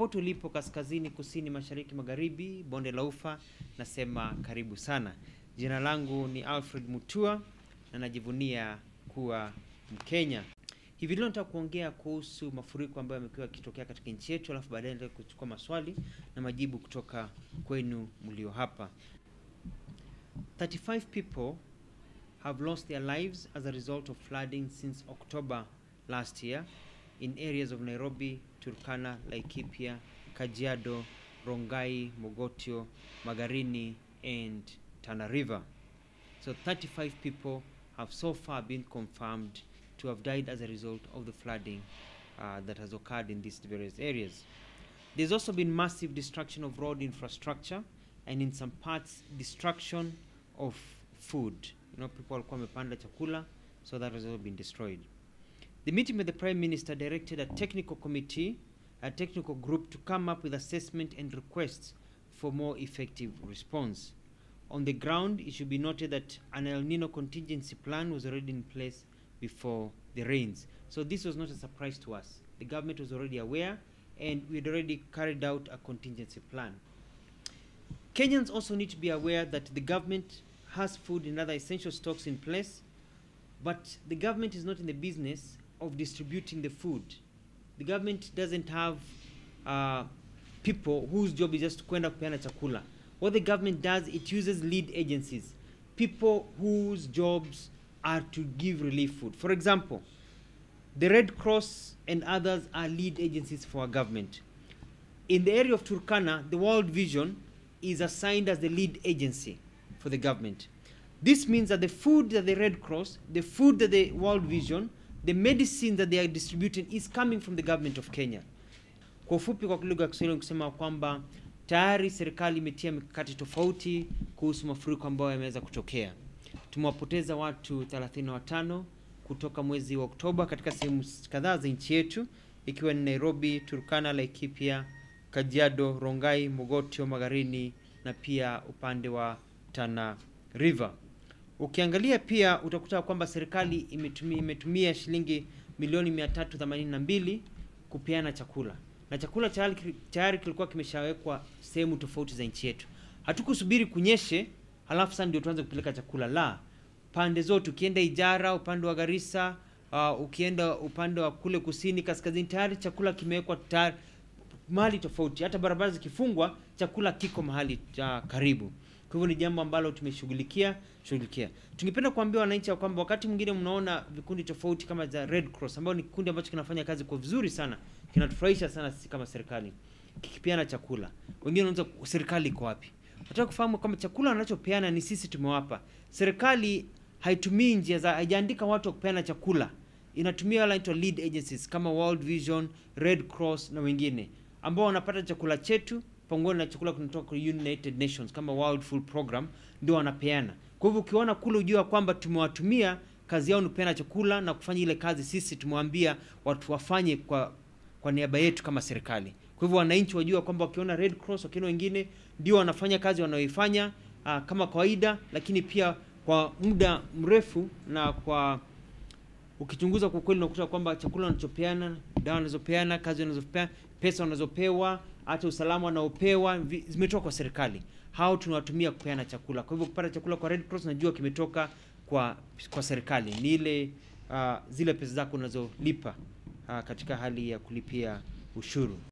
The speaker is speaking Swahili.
popote ulipo kaskazini, kusini, mashariki, magharibi, bonde la ufa, nasema karibu sana. Jina langu ni Alfred Mutua na najivunia kuwa Mkenya. Hivi leo nataka kuongea kuhusu mafuriko ambayo yamekuwa yakitokea katika nchi yetu, alafu baadaye nitaka kuchukua maswali na majibu kutoka kwenu mlio hapa. 35 people have lost their lives as a result of flooding since October last year in areas of Nairobi, Turkana, Laikipia, Kajiado, Rongai, Mogotio, Magarini, and Tana River. So 35 people have so far been confirmed to have died as a result of the flooding uh, that has occurred in these various areas. There's also been massive destruction of road infrastructure and in some parts destruction of food. You know, people me panda chakula, so that has all been destroyed. The meeting with the Prime Minister directed a technical committee, a technical group to come up with assessment and requests for more effective response. On the ground, it should be noted that an El Nino contingency plan was already in place before the rains. So this was not a surprise to us. The government was already aware and we had already carried out a contingency plan. Kenyans also need to be aware that the government has food and other essential stocks in place, but the government is not in the business of distributing the food. The government doesn't have uh, people whose job is just to kwenda kupeana chakula. What the government does, it uses lead agencies, people whose jobs are to give relief food. For example, the Red Cross and others are lead agencies for our government. In the area of Turkana, the World Vision is assigned as the lead agency for the government. This means that the food that the Red Cross, the food that the World Vision, the medicine that they are distributing is coming from the government of Kenya. Kwa ufupi, kwa lugha ya Kiswahili kusema kwamba tayari serikali imetia mikakati tofauti kuhusu mafuriko ambayo yameweza kutokea. Tumewapoteza watu 35 kutoka mwezi wa Oktoba katika sehemu kadhaa za nchi yetu ikiwa ni Nairobi, Turkana, Laikipia, Kajiado, Rongai, Mogotio, Magarini na pia upande wa Tana River. Ukiangalia pia utakuta kwamba serikali imetumia, imetumia shilingi milioni 382 kupeana chakula na chakula tayari kilikuwa kimeshawekwa sehemu tofauti za nchi yetu. Hatukusubiri kunyeshe halafu sasa ndio tuanze kupeleka chakula, la pande zote. Ukienda Ijara upande wa Garissa, uh, ukienda upande wa kule kusini, kaskazini, tayari chakula kimewekwa tayari mahali tofauti. Hata barabara zikifungwa, chakula kiko mahali uh, karibu. Kwa hivyo ni jambo ambalo tumeshughulikia shughulikia. Tungependa kuambia wananchi kwamba wakati mwingine mnaona vikundi tofauti kama za Red Cross ambao ni kikundi ambacho kinafanya kazi kwa vizuri sana, kinatufurahisha sana sisi kama serikali, kikipeana chakula. Wengine wanaanza serikali iko wapi? Nataka kufahamu kama chakula wanachopeana ni sisi tumewapa. Serikali haitumii njia za haijaandika watu wa kupeana chakula, inatumia wale inaitwa lead agencies kama World Vision, Red Cross na wengine ambao wanapata chakula chetu pangoni na chakula kinatoka kwa United Nations kama World Food Program ndio wanapeana. Kwa hivyo ukiona kule ujua kwamba tumewatumia kazi yao ni kupeana chakula na kufanya ile kazi sisi tumewaambia watu wafanye kwa kwa niaba yetu kama serikali. Kwa hivyo wananchi wajua kwamba wakiona Red Cross, wakiona wengine ndio wanafanya kazi wanayoifanya ah, kama kawaida, lakini pia kwa muda mrefu na kwa ukichunguza kwa kweli unakuta kwamba chakula wanachopeana dawa wanazopeana, kazi wanazopea, pesa wanazopewa, hata usalama wanaopewa zimetoka kwa serikali. Hao tunawatumia kupeana chakula. Kwa hivyo kupata chakula kwa Red Cross najua kimetoka kwa kwa serikali, ni ile uh, zile pesa zako unazolipa uh, katika hali ya kulipia ushuru.